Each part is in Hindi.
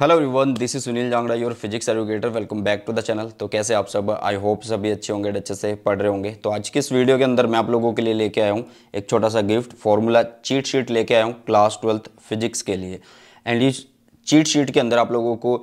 hello everyone this is Sunil Jangra your physics educator welcome back to the channel तो कैसे आप सब आई होप सभी अच्छे होंगे अच्छे से पढ़ रहे होंगे तो आज की इस वीडियो के अंदर मैं आप लोगों के लिए लेके आया हूँ एक छोटा सा गिफ्ट फॉर्मूला चीट शीट लेके आया हूँ क्लास ट्वेल्थ फिजिक्स के लिए एंड इस चीट शीट के अंदर आप लोगों को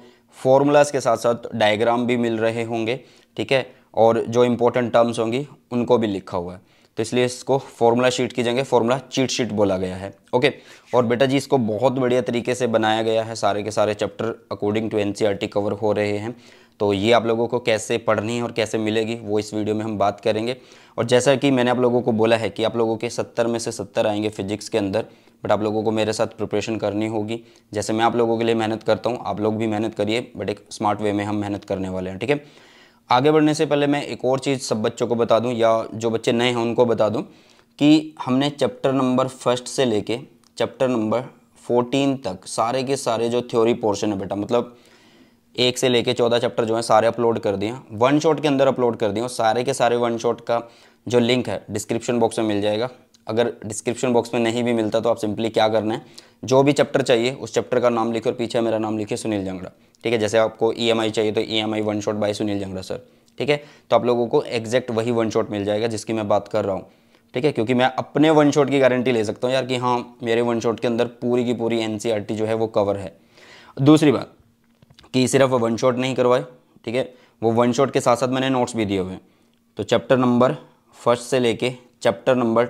फॉर्मूलाज के साथ साथ डायग्राम भी मिल रहे होंगे ठीक है और जो इम्पोर्टेंट टर्म्स होंगी उनको भी लिखा हुआ है तो इसलिए इसको फॉर्मूला शीट की जगह फॉर्मूला चीट शीट बोला गया है ओके और बेटा जी इसको बहुत बढ़िया तरीके से बनाया गया है सारे के सारे chapter according to N cover हो रहे हैं तो ये आप लोगों को कैसे पढ़नी है और कैसे मिलेगी वो इस वीडियो में हम बात करेंगे और जैसा कि मैंने आप लोगों को बोला है कि आप लोगों के सत्तर में से सत्तर आएंगे फिजिक्स के अंदर बट आप लोगों को मेरे साथ प्रिपरेशन करनी होगी जैसे मैं आप लोगों के लिए मेहनत करता हूँ आप लोग भी मेहनत करिए बट एक स्मार्ट वे में हम मेहनत करने वाले हैं ठीक है आगे बढ़ने से पहले मैं एक और चीज़ सब बच्चों को बता दूं या जो बच्चे नए हैं उनको बता दूं कि हमने चैप्टर नंबर फर्स्ट से लेके चैप्टर नंबर फोर्टीन तक सारे के सारे जो थ्योरी पोर्शन है बेटा मतलब एक से लेके चौदह चैप्टर जो हैं सारे अपलोड कर दिए वन शॉट के अंदर अपलोड कर दिए और सारे के सारे वन शॉट का जो लिंक है डिस्क्रिप्शन बॉक्स में मिल जाएगा अगर डिस्क्रिप्शन बॉक्स में नहीं भी मिलता तो आप सिंपली क्या करना है जो भी चैप्टर चाहिए उस चैप्टर का नाम लिखिए और पीछे मेरा नाम लिखे सुनील जंगड़ा ठीक है जैसे आपको ई e चाहिए तो ई one shot by Sunil Jangra sir ठीक है तो आप लोगों को एग्जैक्ट वही वन शॉट मिल जाएगा जिसकी मैं बात कर रहा हूँ ठीक है क्योंकि मैं अपने वन शॉट की गारंटी ले सकता हूँ यार कि हाँ मेरे वन शॉट के अंदर पूरी की पूरी एन e जो है वो कवर है दूसरी बात कि सिर्फ वन शॉट नहीं करवाए ठीक है वो वन शॉट के साथ साथ मैंने नोट्स भी दिए हुए हैं तो चैप्टर नंबर फर्स्ट से लेके चैप्टर नंबर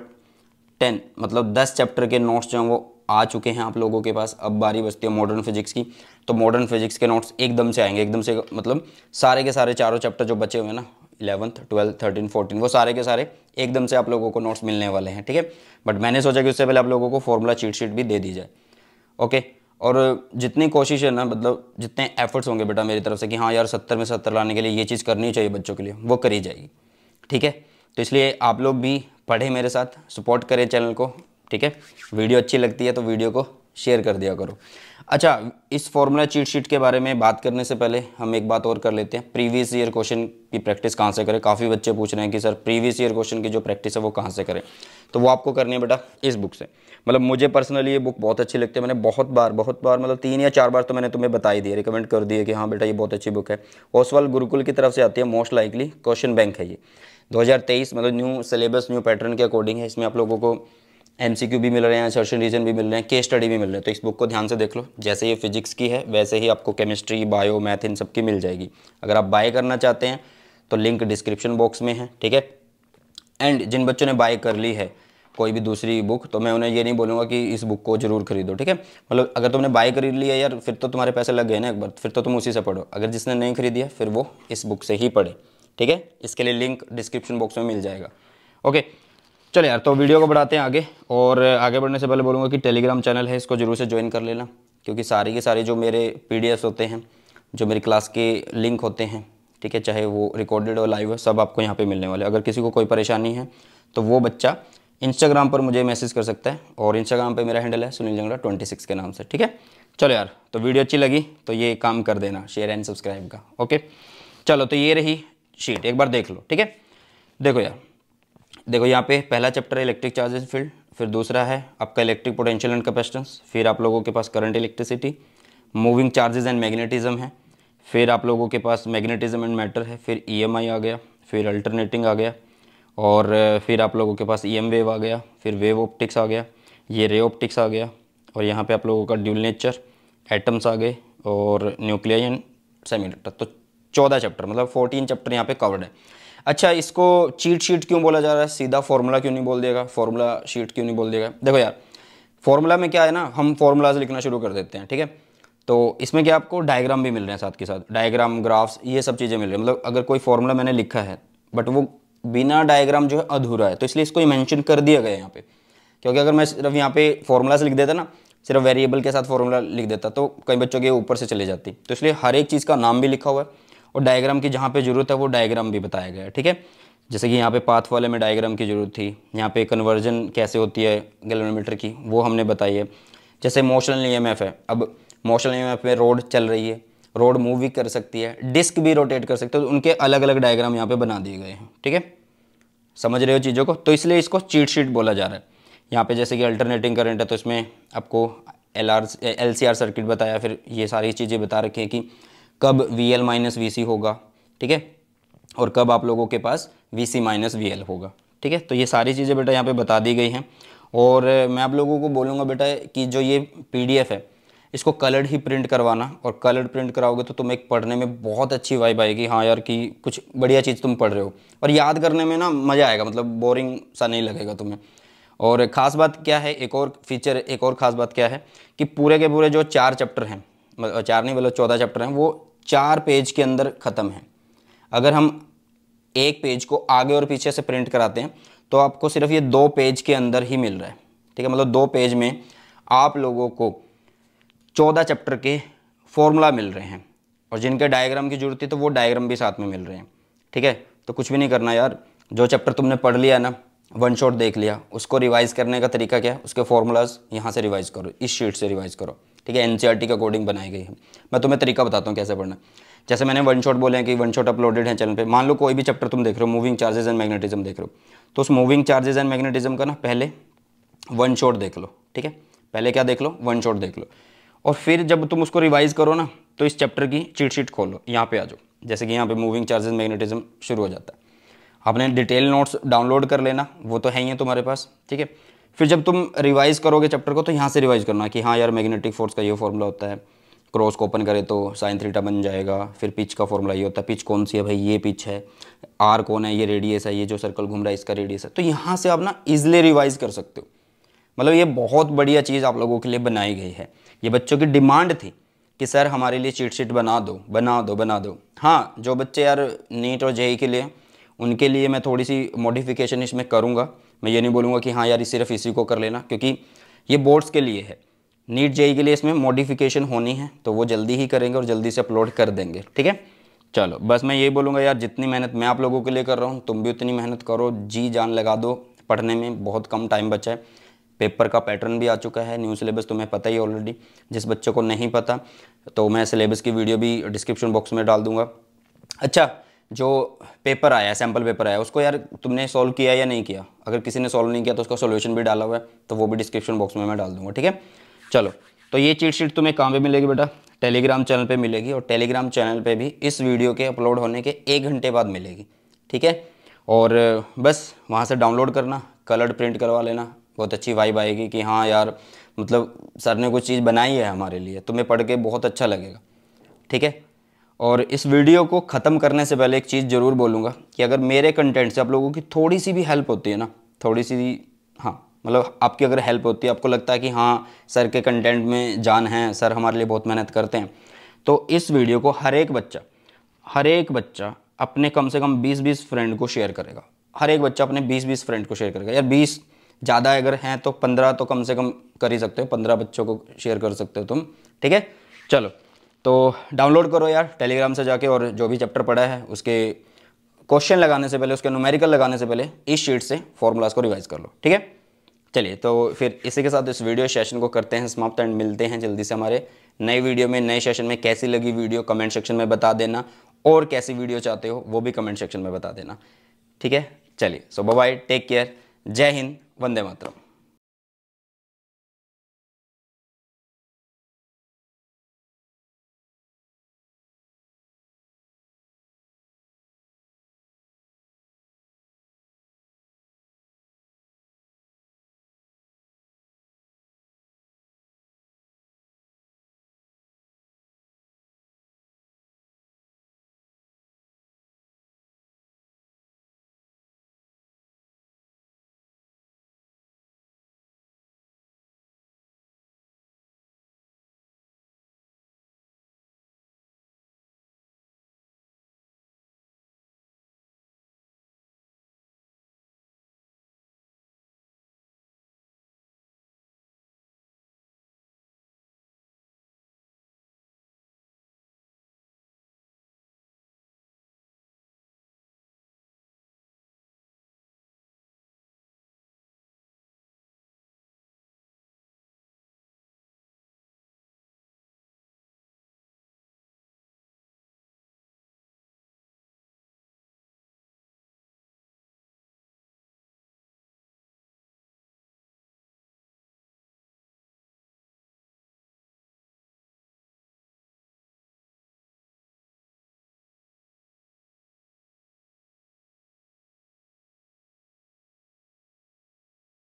टेन मतलब दस चैप्टर के नोट्स जो हैं वो आ चुके हैं आप लोगों के पास अब बारी बचती है मॉडर्न फिजिक्स की तो मॉडर्न फिजिक्स के नोट्स एकदम से आएंगे एकदम से मतलब सारे के सारे चारों चैप्टर जो बचे हुए हैं ना इलेवंथ ट्वेल्थ थर्टीन फोर्टीन वो सारे के सारे एकदम से आप लोगों को नोट्स मिलने वाले हैं ठीक है बट मैंने सोचा कि उससे पहले आप लोगों को फॉर्मूला चीट शीट भी दे दी जाए ओके और जितनी कोशिश है ना मतलब जितने एफर्ट्स होंगे बेटा मेरी तरफ से कि हाँ यार सत्तर में सत्तर लाने के लिए ये चीज़ करनी चाहिए बच्चों के लिए वो करी जाएगी ठीक है तो इसलिए आप लोग भी पढ़ें मेरे साथ सपोर्ट करें चैनल को ठीक है वीडियो अच्छी लगती है तो वीडियो को शेयर कर दिया करो अच्छा इस फॉर्मूला चीट शीट के बारे में बात करने से पहले हम एक बात और कर लेते हैं प्रीवियस ईयर क्वेश्चन की प्रैक्टिस कहाँ से करें काफ़ी बच्चे पूछ रहे हैं कि सर प्रीवियस ईयर क्वेश्चन की जो प्रैक्टिस है वो कहाँ से करें तो वो आपको करनी है बेटा इस बुक से मतलब मुझे पर्सनली ये बुक बहुत अच्छी लगती है मैंने बहुत बार बहुत बार मतलब तीन या चार बार तो मैंने तुम्हें बताई दी रिकमेंड कर दिया कि हाँ बेटा ये बहुत अच्छी बुक है ओसवाल गुरुकुल की तरफ से आती है मोस्ट लाइकली क्वेश्चन बैंक है ये 2023 मतलब न्यू सिलेबस न्यू पैटर्न के अकॉर्डिंग है इसमें आप लोगों को क्यू भी मिल रहे हैं सर्शन रीजन भी मिल रहे हैं के स्टडी भी मिल रहे हैं तो इस बुक को ध्यान से देख लो जैसे ये फिजिक्स की है वैसे ही आपको केमिस्ट्री बायो मैथ इन सबकी मिल जाएगी अगर आप बाय करना चाहते हैं तो लिंक डिस्क्रिप्शन बॉक्स में है ठीक है एंड जिन बच्चों ने बाय कर ली है कोई भी दूसरी बुक तो मैं उन्हें ये नहीं बोलूँगा कि इस बुक को जरूर खरीदो ठीक है मतलब अगर तुमने बाय खरीद ली है यार फिर तो तुम्हारे पैसे लग गए ना एक बार फिर तो तुम उसी से पढ़ो अगर जिसने नहीं खरीदी है फिर वो इस बुक से ही पढ़े ठीक है इसके लिए लिंक डिस्क्रिप्शन बॉक्स में मिल जाएगा ओके चलो यार तो वीडियो को बढ़ाते हैं आगे और आगे बढ़ने से पहले बोलूँगा कि टेलीग्राम चैनल है इसको ज़रूर से ज्वाइन कर लेना क्योंकि सारे के सारे जो मेरे पी होते हैं जो मेरी क्लास के लिंक होते हैं ठीक है चाहे वो रिकॉर्डेड और लाइव हो सब आपको यहाँ पे मिलने वाले अगर किसी को कोई परेशानी है तो वो बच्चा इंस्टाग्राम पर मुझे मैसेज कर सकता है और इंस्टाग्राम पे मेरा हैंडल है सुनील जंगड़ा ट्वेंटी सिक्स के नाम से ठीक है चलो यार तो वीडियो अच्छी लगी तो ये काम कर देना शेयर एंड सब्सक्राइब का ओके चलो तो ये रही शीट एक बार देख लो ठीक है देखो यार देखो यहाँ पे पहला चैप्टर है इलेक्ट्रिक चार्जेस फील्ड फिर दूसरा है आपका इलेक्ट्रिक पोटेंशियल एंड कैपेसिटेंस फिर आप लोगों के पास current electricity moving charges and magnetism है फिर आप लोगों के पास मैग्नेटिज्म एंड मैटर है फिर ईएमआई e आ गया फिर अल्टरनेटिंग आ गया और फिर आप लोगों के पास ई एम वेव आ गया फिर वेव ऑप्टिक्स आ गया ये रे ऑप्टिक्स आ गया और यहाँ पर आप लोगों का ड्यूल नेचर एटम्स आ गए और न्यूक्लियन एंड सेमीकंडक्टर तो चौदह चैप्टर मतलब फोर्टीन चैप्टर यहाँ पे कवर्ड है अच्छा इसको चीट शीट क्यों बोला जा रहा है सीधा फॉर्मूला क्यों नहीं बोल देगा फॉर्मूला शीट क्यों नहीं बोल देगा देखो यार फॉर्मूला में क्या है ना हम फॉर्मूलाज लिखना शुरू कर देते हैं ठीक है तो इसमें क्या आपको डायग्राम भी मिल रहे हैं साथ के साथ डायग्राम ग्राफ्स ये सब चीज़ें मिल रही है मतलब अगर कोई फॉर्मूला मैंने लिखा है बट वो बिना डायग्राम जो है अधूरा है तो इसलिए इसको मैंशन कर दिया गया यहाँ पे क्योंकि अगर मैं सिर्फ यहाँ पे फॉर्मूलाज लिख देता ना सिर्फ वेरिएबल के साथ फॉर्मूला लिख देता तो कई बच्चों के ऊपर से चले जाती तो इसलिए हर एक चीज़ का नाम भी लिखा हुआ है और डायग्राम की जहाँ पे ज़रूरत है वो डायग्राम भी बताया गया है ठीक है जैसे कि यहाँ पे पाथ वाले में डायग्राम की ज़रूरत थी यहाँ पे कन्वर्जन कैसे होती है गलोमीटर की वो हमने बताई है जैसे मोशनल ई है अब मोशनल ई में रोड चल रही है रोड मूव भी कर सकती है डिस्क भी रोटेट कर सकते है तो उनके अलग अलग डायग्राम यहाँ पर बना दिए गए हैं ठीक है समझ रहे हो चीज़ों को तो इसलिए इसको चीट शीट बोला जा रहा है यहाँ पे जैसे कि अल्टरनेटिंग करंट है तो इसमें आपको L R L C R circuit बताया फिर ये सारी चीज़ें बता रखी है कि कब V L minus V C होगा ठीक है और कब आप लोगों के पास V C minus V L होगा ठीक है तो ये सारी चीज़ें बेटा यहाँ पे बता दी गई हैं और मैं आप लोगों को बोलूँगा बेटा कि जो ये पी डी एफ है इसको कलर्ड ही प्रिंट करवाना और कलर्ड प्रिंट कराओगे तो तुम्हें पढ़ने में बहुत अच्छी वाइब आएगी हाँ यार कि कुछ बढ़िया चीज़ तुम पढ़ रहे हो और याद करने में ना मज़ा आएगा मतलब बोरिंग सा नहीं लगेगा तुम्हें और ख़ास बात क्या है एक और फीचर एक और ख़ास बात क्या है कि पूरे के पूरे जो चार चैप्टर हैं चारनी चार नहीं मतलब चौदह चैप्टर हैं वो चार पेज के अंदर ख़त्म है अगर हम एक पेज को आगे और पीछे से प्रिंट कराते हैं तो आपको सिर्फ ये दो पेज के अंदर ही मिल रहा है ठीक है मतलब दो पेज में आप लोगों को चौदह चैप्टर के फॉर्मूला मिल रहे हैं और जिनके डायग्राम की जरूरत थी तो वो डायग्राम भी साथ में मिल रहे हैं ठीक है तो कुछ भी नहीं करना यार जो चैप्टर तुमने पढ़ लिया ना वन शॉट देख लिया उसको रिवाइज़ करने का तरीका क्या है उसके फॉर्मूलाज यहाँ से रिवाइज़ करो इस शीट से रिवाइज़ करो ठीक है एन के अकॉर्डिंग बनाई गई है मैं तुम्हें तरीका बताता हूँ कैसे पढ़ना जैसे मैंने वन शॉट बोले हैं कि वन शॉट अपलोडेड है चैनल पे मान लो कोई भी चैप्टर तुम देख रहे हो मूविंग चार्जेस एंड मैग्नेटिज्म देख रहे हो तो उस मूविंग चार्जेस एंड मैग्नेटिज्म का ना पहले वन शॉट देख लो ठीक है पहले क्या देख लो वन शॉट देख लो और फिर जब तुम उसको रिवाइज करो ना तो इस चैप्टर की चीट शीट खोलो यहाँ पे आ जाओ जैसे कि यहाँ पे मूविंग चार्जेस मैग्नेटिज्म शुरू हो जाता है आपने डिटेल नोट्स डाउनलोड कर लेना वो तो है ही है तुम्हारे पास ठीक है फिर जब तुम रिवाइज़ करोगे चैप्टर को तो यहाँ से रिवाइज़ करना कि हाँ यार मैग्नेटिक फोर्स का ये फॉर्मूला होता है क्रॉस को ओपन करे तो साइन थ्रीटा बन जाएगा फिर पिच का फॉर्मूला ये होता है पिच कौन सी है भाई ये पिच है आर कौन है ये रेडियस है ये जो सर्कल घूम रहा है इसका रेडियस है तो यहाँ से आप ना इजिली रिवाइज़ कर सकते हो मतलब ये बहुत बढ़िया चीज़ आप लोगों के लिए बनाई गई है ये बच्चों की डिमांड थी कि सर हमारे लिए चीट शीट बना दो बना दो बना दो हाँ जो बच्चे यार नीट और जेई e के लिए उनके लिए मैं थोड़ी सी मॉडिफिकेशन इसमें करूँगा मैं ये नहीं बोलूँगा कि हाँ यार सिर्फ इसी को कर लेना क्योंकि ये बोर्ड्स के लिए है नीट जेई e के लिए इसमें मॉडिफिकेशन होनी है तो वो जल्दी ही करेंगे और जल्दी से अपलोड कर देंगे ठीक है चलो बस मैं यही बोलूँगा यार जितनी मेहनत मैं आप लोगों के लिए कर रहा हूँ तुम भी उतनी मेहनत करो जी जान लगा दो पढ़ने में बहुत कम टाइम बचा है पेपर का पैटर्न भी आ चुका है न्यू सिलेबस तुम्हें पता ही ऑलरेडी जिस बच्चों को नहीं पता तो मैं सिलेबस की वीडियो भी डिस्क्रिप्शन बॉक्स में डाल दूँगा अच्छा जो पेपर आया है सैम्पल पेपर आया उसको यार तुमने सॉल्व किया या नहीं किया अगर किसी ने सॉल्व नहीं किया तो उसका सोल्यूशन भी डाला हुआ है तो वो भी डिस्क्रिप्शन बॉक्स में मैं डाल दूंगा ठीक है चलो तो ये चीट शीट तुम्हें कहाँ पे मिलेगी बेटा टेलीग्राम चैनल पे मिलेगी और टेलीग्राम चैनल पे भी इस वीडियो के अपलोड होने के एक घंटे बाद मिलेगी ठीक है और बस वहाँ से डाउनलोड करना कलर्ड प्रिंट करवा लेना बहुत अच्छी वाइब आएगी कि हाँ यार मतलब सर ने कुछ चीज़ बनाई है हमारे लिए तुम्हें पढ़ के बहुत अच्छा लगेगा ठीक है और इस वीडियो को ख़त्म करने से पहले एक चीज़ ज़रूर बोलूँगा कि अगर मेरे कंटेंट से आप लोगों की थोड़ी सी भी हेल्प होती है ना थोड़ी सी हाँ मतलब आपकी अगर हेल्प होती है आपको लगता है कि हाँ सर के कंटेंट में जान है सर हमारे लिए बहुत मेहनत करते हैं तो इस वीडियो को हर एक बच्चा हर एक बच्चा अपने कम से कम 20-20 फ्रेंड को शेयर करेगा हर एक बच्चा अपने 20-20 फ्रेंड को शेयर करेगा यार 20 ज़्यादा अगर हैं तो 15 तो कम से कम कर ही सकते हो 15 बच्चों को शेयर कर सकते हो तुम ठीक है चलो तो डाउनलोड करो यार टेलीग्राम से जाके और जो भी चैप्टर पढ़ा है उसके क्वेश्चन लगाने से पहले उसके न्यूमेरिकल लगाने से पहले इस शीट से फॉर्मूलाज को रिवाइज कर लो ठीक है चलिए तो फिर इसी के साथ इस वीडियो सेशन को करते हैं समाप्त एंड मिलते हैं जल्दी से हमारे नए वीडियो में नए सेशन में कैसी लगी वीडियो कमेंट सेक्शन में बता देना और कैसी वीडियो चाहते हो वो भी कमेंट सेक्शन में बता देना ठीक है चलिए सो बाय टेक केयर जय हिंद वंदे मातरम